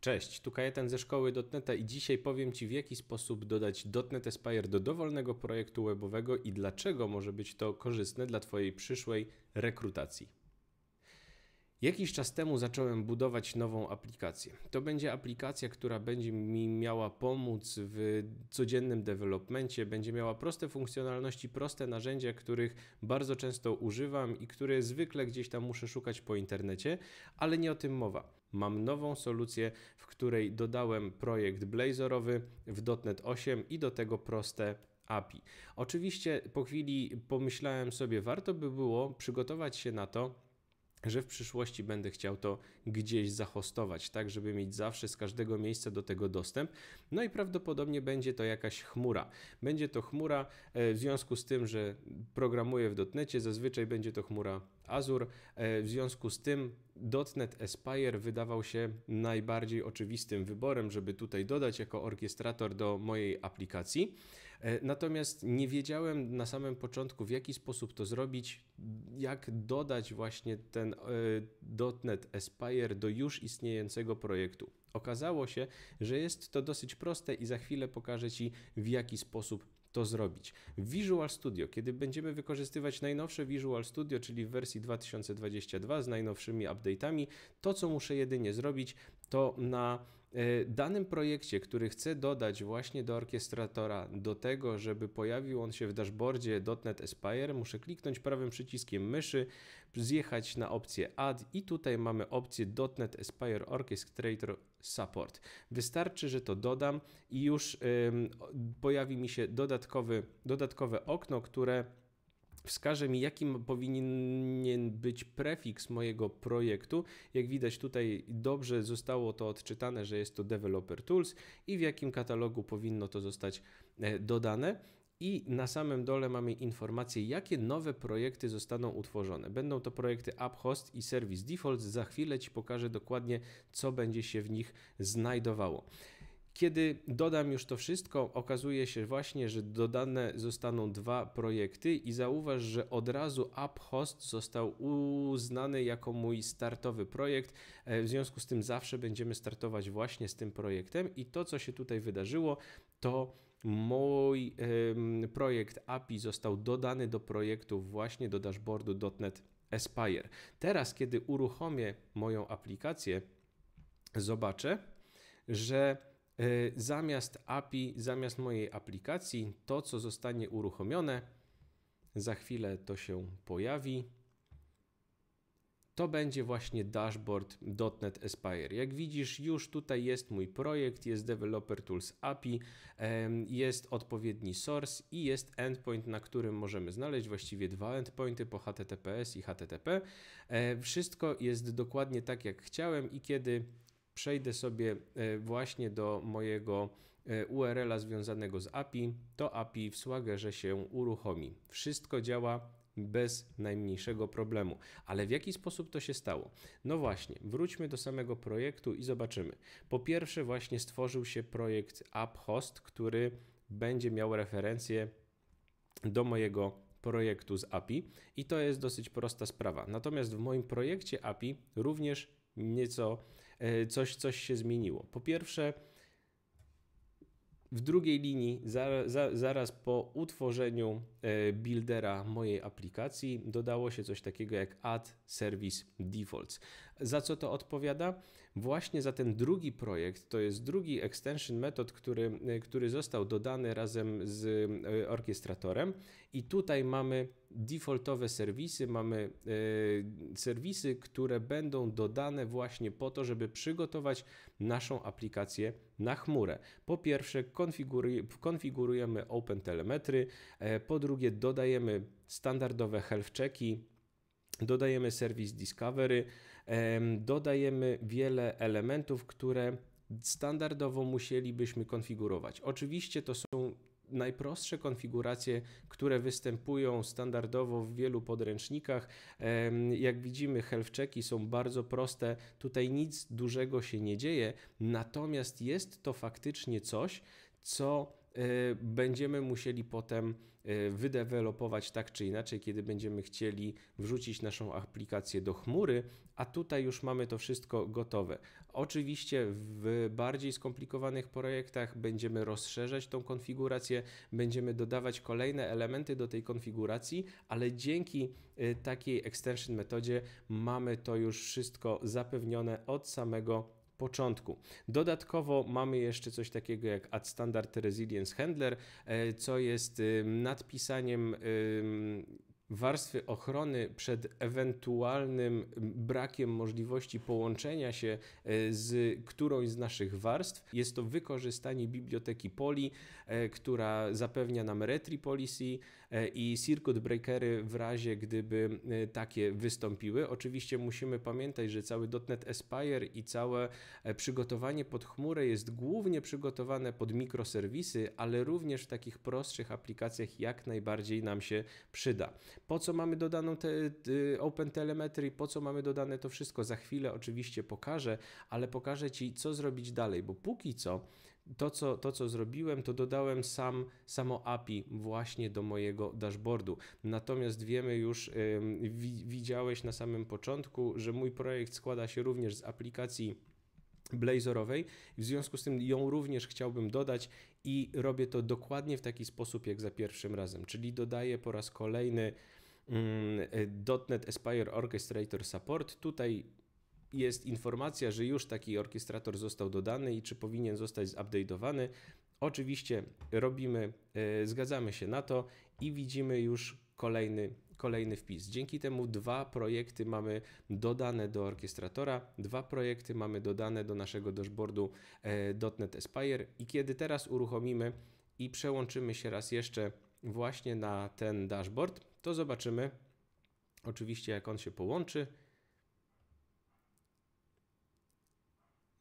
Cześć, tu Kajetan ze szkoły dotneta i dzisiaj powiem Ci w jaki sposób dodać .NET Aspire do dowolnego projektu webowego i dlaczego może być to korzystne dla Twojej przyszłej rekrutacji. Jakiś czas temu zacząłem budować nową aplikację. To będzie aplikacja, która będzie mi miała pomóc w codziennym developmencie, będzie miała proste funkcjonalności, proste narzędzia, których bardzo często używam i które zwykle gdzieś tam muszę szukać po internecie, ale nie o tym mowa. Mam nową solucję, w której dodałem projekt blazorowy w .NET 8 i do tego proste API. Oczywiście po chwili pomyślałem sobie, warto by było przygotować się na to, że w przyszłości będę chciał to gdzieś zahostować, tak żeby mieć zawsze z każdego miejsca do tego dostęp. No i prawdopodobnie będzie to jakaś chmura. Będzie to chmura e, w związku z tym, że programuję w dotnecie, zazwyczaj będzie to chmura Azure. W związku z tym .NET Aspire wydawał się najbardziej oczywistym wyborem, żeby tutaj dodać jako orkiestrator do mojej aplikacji. E, natomiast nie wiedziałem na samym początku, w jaki sposób to zrobić, jak dodać właśnie ten e, .NET Aspire do już istniejącego projektu. Okazało się, że jest to dosyć proste i za chwilę pokażę Ci, w jaki sposób to zrobić. W Visual Studio, kiedy będziemy wykorzystywać najnowsze Visual Studio, czyli w wersji 2022 z najnowszymi update'ami, to co muszę jedynie zrobić, to na E, danym projekcie, który chcę dodać właśnie do orkiestratora, do tego, żeby pojawił on się w dashboardzie .NET Aspire, muszę kliknąć prawym przyciskiem myszy, zjechać na opcję Add i tutaj mamy opcję .NET Aspire Orchestrator Support. Wystarczy, że to dodam i już ym, pojawi mi się dodatkowy, dodatkowe okno, które wskaże mi, jakim powinien być prefiks mojego projektu. Jak widać tutaj dobrze zostało to odczytane, że jest to Developer Tools i w jakim katalogu powinno to zostać e, dodane. I na samym dole mamy informację, jakie nowe projekty zostaną utworzone. Będą to projekty AppHost i Service Defaults. Za chwilę Ci pokażę dokładnie, co będzie się w nich znajdowało. Kiedy dodam już to wszystko, okazuje się właśnie, że dodane zostaną dwa projekty i zauważ, że od razu AppHost został uznany jako mój startowy projekt. E, w związku z tym zawsze będziemy startować właśnie z tym projektem i to, co się tutaj wydarzyło, to mój projekt API został dodany do projektu właśnie do dashboardu.net Aspire. Teraz, kiedy uruchomię moją aplikację, zobaczę, że E, zamiast API, zamiast mojej aplikacji, to co zostanie uruchomione, za chwilę to się pojawi. To będzie właśnie dashboard.NET Aspire. Jak widzisz, już tutaj jest mój projekt, jest Developer Tools API, jest odpowiedni source i jest endpoint, na którym możemy znaleźć właściwie dwa endpointy po HTTPS i HTTP. E, wszystko jest dokładnie tak, jak chciałem i kiedy przejdę sobie e, właśnie do mojego e, URL-a związanego z API, to API w Swaggerze się uruchomi. Wszystko działa bez najmniejszego problemu. Ale w jaki sposób to się stało? No właśnie, wróćmy do samego projektu i zobaczymy. Po pierwsze, właśnie stworzył się projekt AppHost, który będzie miał referencję do mojego projektu z API i to jest dosyć prosta sprawa. Natomiast w moim projekcie API również nieco E, coś, coś się zmieniło. Po pierwsze, w drugiej linii, zaraz, zaraz po utworzeniu e, buildera mojej aplikacji, dodało się coś takiego jak Add Service Defaults za co to odpowiada? Właśnie za ten drugi projekt, to jest drugi extension metod, który, który został dodany razem z e, orkiestratorem i tutaj mamy defaultowe serwisy, mamy e, serwisy, które będą dodane właśnie po to, żeby przygotować naszą aplikację na chmurę. Po pierwsze konfiguruj, konfigurujemy OpenTelemetry, e, po drugie dodajemy standardowe health checki, dodajemy serwis Discovery, dodajemy wiele elementów, które standardowo musielibyśmy konfigurować. Oczywiście to są najprostsze konfiguracje, które występują standardowo w wielu podręcznikach. Jak widzimy, health checki są bardzo proste, tutaj nic dużego się nie dzieje, natomiast jest to faktycznie coś, co Y, będziemy musieli potem y, wydevelopować tak czy inaczej, kiedy będziemy chcieli wrzucić naszą aplikację do chmury, a tutaj już mamy to wszystko gotowe. Oczywiście w bardziej skomplikowanych projektach będziemy rozszerzać tą konfigurację, będziemy dodawać kolejne elementy do tej konfiguracji, ale dzięki y, takiej extension metodzie mamy to już wszystko zapewnione od samego początku. Dodatkowo mamy jeszcze coś takiego jak Ad Standard Resilience Handler, e, co jest y, nadpisaniem warstwy ochrony przed ewentualnym brakiem możliwości połączenia się e, z którąś z naszych warstw. Jest to wykorzystanie biblioteki Poli, e, która zapewnia nam retry policy e, i circuit breakery w razie gdyby takie wystąpiły. Oczywiście musimy pamiętać, że cały .NET Aspire i całe przygotowanie pod chmurę jest głównie przygotowane pod mikroserwisy, ale również w takich prostszych aplikacjach jak najbardziej nam się przyda. Po co mamy dodaną te, te Open Telemetry, po co mamy dodane to wszystko? Za chwilę oczywiście pokażę, ale pokażę Ci, co zrobić dalej, bo póki co to, co, to, co zrobiłem, to dodałem sam, samo API właśnie do mojego dashboardu. Natomiast wiemy już, yy, widziałeś na samym początku, że mój projekt składa się również z aplikacji blazorowej. W związku z tym ją również chciałbym dodać i robię to dokładnie w taki sposób jak za pierwszym razem, czyli dodaję po raz kolejny Mm, .NET Aspire Orchestrator Support. Tutaj jest informacja, że już taki orkiestrator został dodany i czy powinien zostać zupdate'owany. Oczywiście robimy, e, zgadzamy się na to i widzimy już kolejny, kolejny wpis. Dzięki temu dwa projekty mamy dodane do orkiestratora, dwa projekty mamy dodane do naszego dashboardu e, .NET Aspire i kiedy teraz uruchomimy i przełączymy się raz jeszcze właśnie na ten dashboard, to zobaczymy oczywiście jak on się połączy.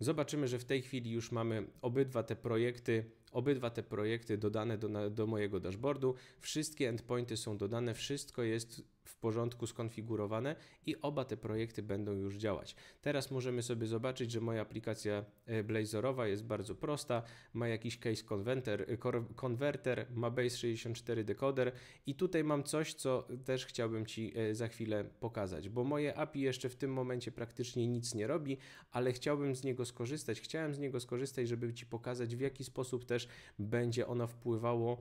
Zobaczymy, że w tej chwili już mamy obydwa te projekty, obydwa te projekty dodane do, do mojego dashboardu. Wszystkie endpointy są dodane, wszystko jest w porządku skonfigurowane i oba te projekty będą już działać. Teraz możemy sobie zobaczyć, że moja aplikacja e, Blazorowa jest bardzo prosta, ma jakiś case converter, e, converter ma Base64 decoder i tutaj mam coś, co też chciałbym Ci e, za chwilę pokazać, bo moje API jeszcze w tym momencie praktycznie nic nie robi, ale chciałbym z niego skorzystać, chciałem z niego skorzystać, żeby Ci pokazać w jaki sposób też będzie ono wpływało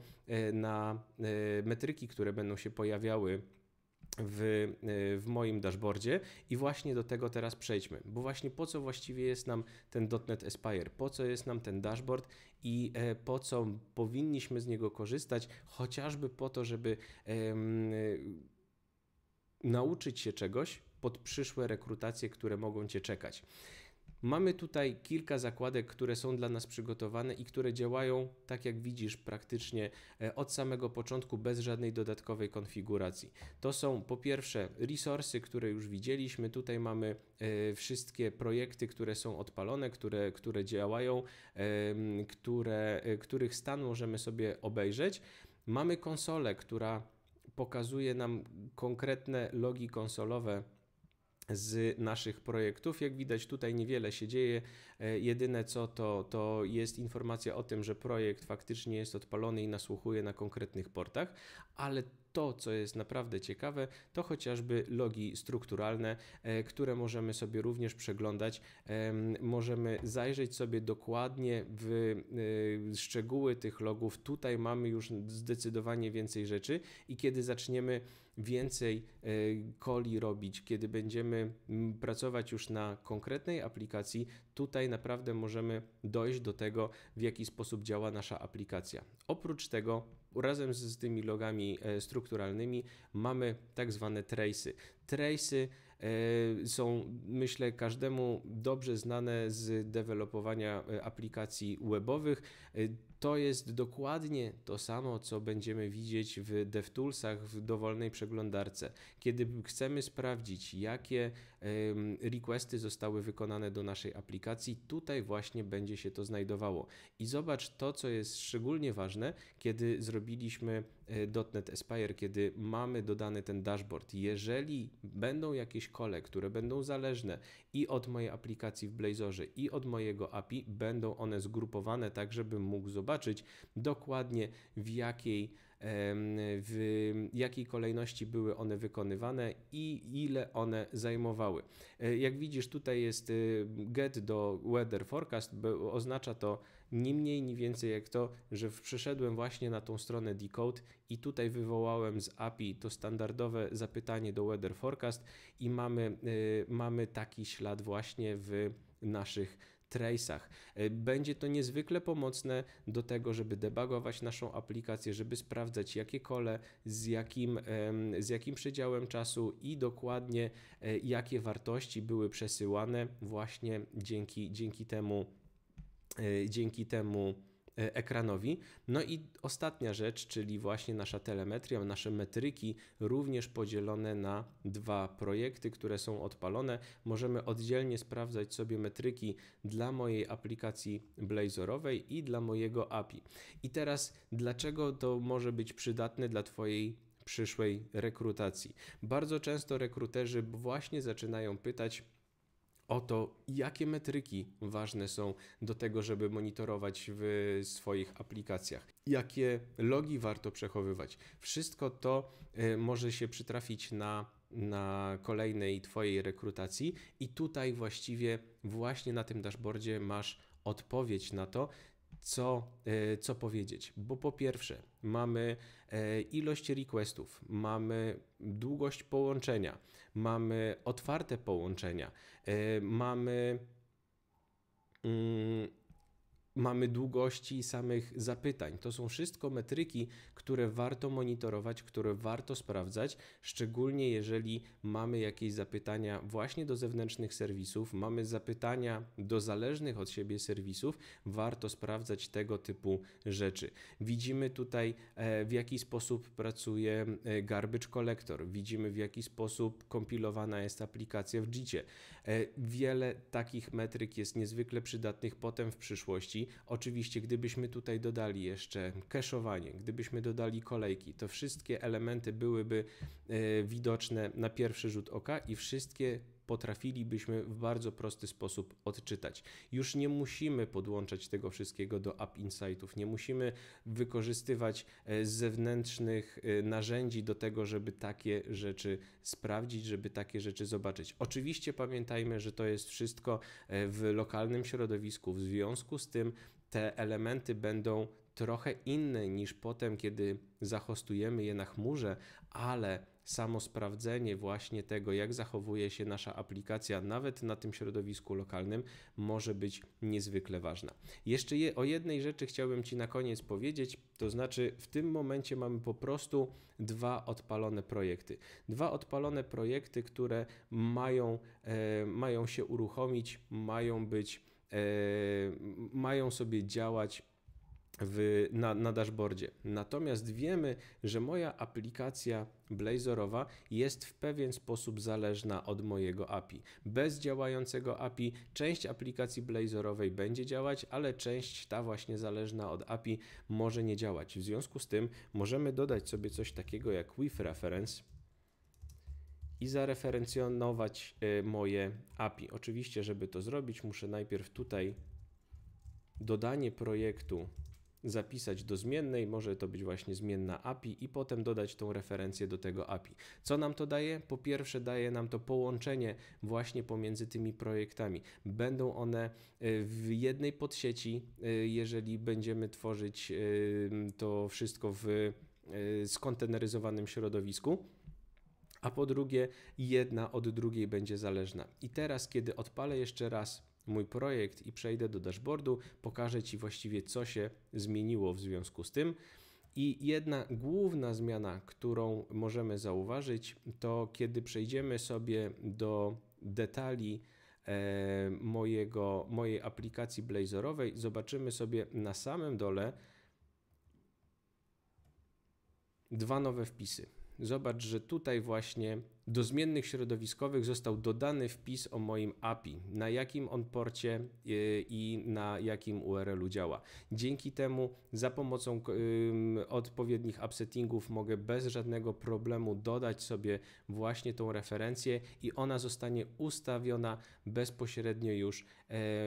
na metryki, które będą się pojawiały w, e, w moim dashboardzie i właśnie do tego teraz przejdźmy, bo właśnie po co właściwie jest nam ten .NET Aspire, po co jest nam ten dashboard i e, po co powinniśmy z niego korzystać, chociażby po to, żeby um, nauczyć się czegoś pod przyszłe rekrutacje, które mogą Cię czekać. Mamy tutaj kilka zakładek, które są dla nas przygotowane i które działają, tak jak widzisz, praktycznie e, od samego początku, bez żadnej dodatkowej konfiguracji. To są po pierwsze resursy, które już widzieliśmy. Tutaj mamy e, wszystkie projekty, które są odpalone, które, które działają, które, e, których stan możemy sobie obejrzeć. Mamy konsolę, która pokazuje nam konkretne logi konsolowe z naszych projektów. Jak widać, tutaj niewiele się dzieje. E, jedyne co to, to jest informacja o tym, że projekt faktycznie jest odpalony i nasłuchuje na konkretnych portach, ale to, co jest naprawdę ciekawe, to chociażby logi strukturalne, e, które możemy sobie również przeglądać. Możemy zajrzeć sobie dokładnie w e, szczegóły tych logów. Tutaj mamy już zdecydowanie więcej rzeczy i kiedy zaczniemy więcej coli robić, kiedy będziemy pracować już na konkretnej aplikacji, Tutaj naprawdę możemy dojść do tego, w jaki sposób działa nasza aplikacja. Oprócz tego, razem z tymi logami e, strukturalnymi, mamy tak zwane tracy. Tracy e, są, myślę, każdemu dobrze znane z dewelopowania e, aplikacji webowych. To jest dokładnie to samo, co będziemy widzieć w DevToolsach w dowolnej przeglądarce. Kiedy chcemy sprawdzić, jakie requesty zostały wykonane do naszej aplikacji, tutaj właśnie będzie się to znajdowało. I zobacz to, co jest szczególnie ważne, kiedy zrobiliśmy e, .NET Aspire, kiedy mamy dodany ten dashboard. Jeżeli będą jakieś kole, które będą zależne i od mojej aplikacji w Blazorze, i od mojego API, będą one zgrupowane tak, żebym mógł zobaczyć, zobaczyć dokładnie w jakiej, w jakiej kolejności były one wykonywane i ile one zajmowały. E, jak widzisz, tutaj jest y, get do weather forecast, oznacza to nie mniej, nie więcej jak to, że przyszedłem właśnie na tą stronę decode i tutaj wywołałem z API to standardowe zapytanie do weather forecast i mamy, y, mamy taki ślad właśnie w naszych trace'ach. E, będzie to niezwykle pomocne do tego, żeby debugować naszą aplikację, żeby sprawdzać jakie kole, z jakim, z jakim przedziałem czasu i dokładnie e, jakie wartości były przesyłane właśnie dzięki, dzięki temu e, dzięki temu E, ekranowi. No i ostatnia rzecz, czyli właśnie nasza telemetria, nasze metryki, również podzielone na dwa projekty, które są odpalone. Możemy oddzielnie sprawdzać sobie metryki dla mojej aplikacji Blazorowej i dla mojego API. I teraz, dlaczego to może być przydatne dla Twojej przyszłej rekrutacji? Bardzo często rekruterzy właśnie zaczynają pytać, o to, jakie metryki ważne są do tego, żeby monitorować w swoich aplikacjach, jakie logi warto przechowywać. Wszystko to e, może się przytrafić na na kolejnej Twojej rekrutacji, i tutaj właściwie właśnie na tym dashboardzie masz odpowiedź na to, co, e, co powiedzieć, bo po pierwsze mamy e, ilość requestów, mamy długość połączenia, mamy otwarte połączenia, e, mamy mm, mamy długości samych zapytań. To są wszystko metryki, które warto monitorować, które warto sprawdzać, szczególnie jeżeli mamy jakieś zapytania właśnie do zewnętrznych serwisów, mamy zapytania do zależnych od siebie serwisów, warto sprawdzać tego typu rzeczy. Widzimy tutaj e, w jaki sposób pracuje e, garbage collector, widzimy w jaki sposób kompilowana jest aplikacja w JITie. E, wiele takich metryk jest niezwykle przydatnych potem w przyszłości oczywiście, gdybyśmy tutaj dodali jeszcze cache'owanie, gdybyśmy dodali kolejki, to wszystkie elementy byłyby e, widoczne na pierwszy rzut oka i wszystkie potrafilibyśmy w bardzo prosty sposób odczytać. Już nie musimy podłączać tego wszystkiego do App Insightów, nie musimy wykorzystywać e, zewnętrznych e, narzędzi do tego, żeby takie rzeczy sprawdzić, żeby takie rzeczy zobaczyć. Oczywiście pamiętajmy, że to jest wszystko e, w lokalnym środowisku, w związku z tym te elementy będą trochę inne niż potem, kiedy zahostujemy je na chmurze, ale samo sprawdzenie właśnie tego, jak zachowuje się nasza aplikacja, nawet na tym środowisku lokalnym, może być niezwykle ważna. Jeszcze je, o jednej rzeczy chciałbym Ci na koniec powiedzieć, to znaczy w tym momencie mamy po prostu dwa odpalone projekty. Dwa odpalone projekty, które mają, e, mają się uruchomić, mają być, e, mają sobie działać w, na, na dashboardzie. Natomiast wiemy, że moja aplikacja Blazorowa jest w pewien sposób zależna od mojego API. Bez działającego API część aplikacji Blazorowej będzie działać, ale część ta właśnie zależna od API może nie działać. W związku z tym możemy dodać sobie coś takiego jak with reference i zareferencjonować e, moje API. Oczywiście, żeby to zrobić, muszę najpierw tutaj dodanie projektu zapisać do zmiennej, może to być właśnie zmienna API i potem dodać tą referencję do tego API. Co nam to daje? Po pierwsze daje nam to połączenie właśnie pomiędzy tymi projektami. Będą one y, w jednej podsieci, y, jeżeli będziemy tworzyć y, to wszystko w skonteneryzowanym środowisku a po drugie jedna od drugiej będzie zależna. I teraz, kiedy odpalę jeszcze raz mój projekt i przejdę do dashboardu, pokażę Ci właściwie, co się zmieniło w związku z tym. I jedna główna zmiana, którą możemy zauważyć, to kiedy przejdziemy sobie do detali e, mojego, mojej aplikacji Blazorowej, zobaczymy sobie na samym dole dwa nowe wpisy. Zobacz, że tutaj właśnie do zmiennych środowiskowych został dodany wpis o moim API, na jakim on porcie y, i na jakim URL-u działa. Dzięki temu za pomocą odpowiednich upsettingów mogę bez żadnego problemu dodać sobie właśnie tą referencję i ona zostanie ustawiona bezpośrednio już e,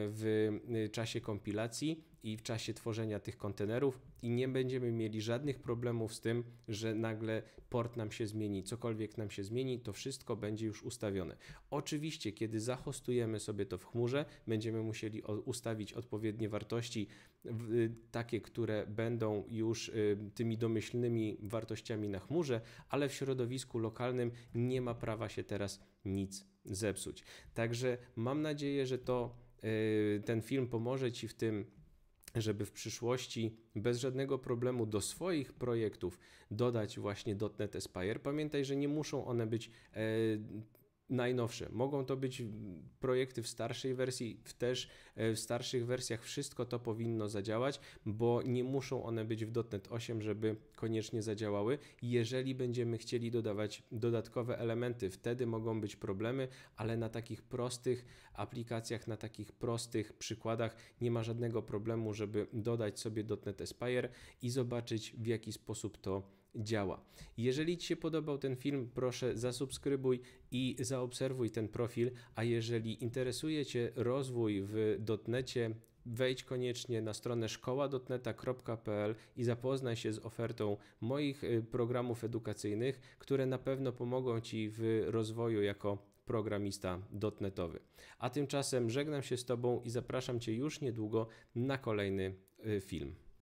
w y, czasie kompilacji i w czasie tworzenia tych kontenerów i nie będziemy mieli żadnych problemów z tym, że nagle port nam się zmieni, cokolwiek nam się zmieni, to wszystko będzie już ustawione. Oczywiście, kiedy zahostujemy sobie to w chmurze, będziemy musieli ustawić odpowiednie wartości, y, takie, które będą już y, tymi domyślnymi wartościami na chmurze, ale w środowisku lokalnym nie ma prawa się teraz nic zepsuć. Także mam nadzieję, że to y, ten film pomoże Ci w tym, żeby w przyszłości bez żadnego problemu do swoich projektów dodać właśnie .NET Aspire. Pamiętaj, że nie muszą one być e, najnowsze. Mogą to być projekty w starszej wersji, w też e, w starszych wersjach wszystko to powinno zadziałać, bo nie muszą one być w .NET 8, żeby koniecznie zadziałały. Jeżeli będziemy chcieli dodawać dodatkowe elementy, wtedy mogą być problemy, ale na takich prostych aplikacjach, na takich prostych przykładach nie ma żadnego problemu, żeby dodać sobie .NET Aspire i zobaczyć w jaki sposób to działa. Jeżeli Ci się podobał ten film, proszę zasubskrybuj i zaobserwuj ten profil, a jeżeli interesuje Cię rozwój w dotnecie, wejdź koniecznie na stronę szkoła.dotneta.pl i zapoznaj się z ofertą moich y, programów edukacyjnych, które na pewno pomogą Ci w rozwoju jako programista dotnetowy. A tymczasem żegnam się z Tobą i zapraszam Cię już niedługo na kolejny y, film.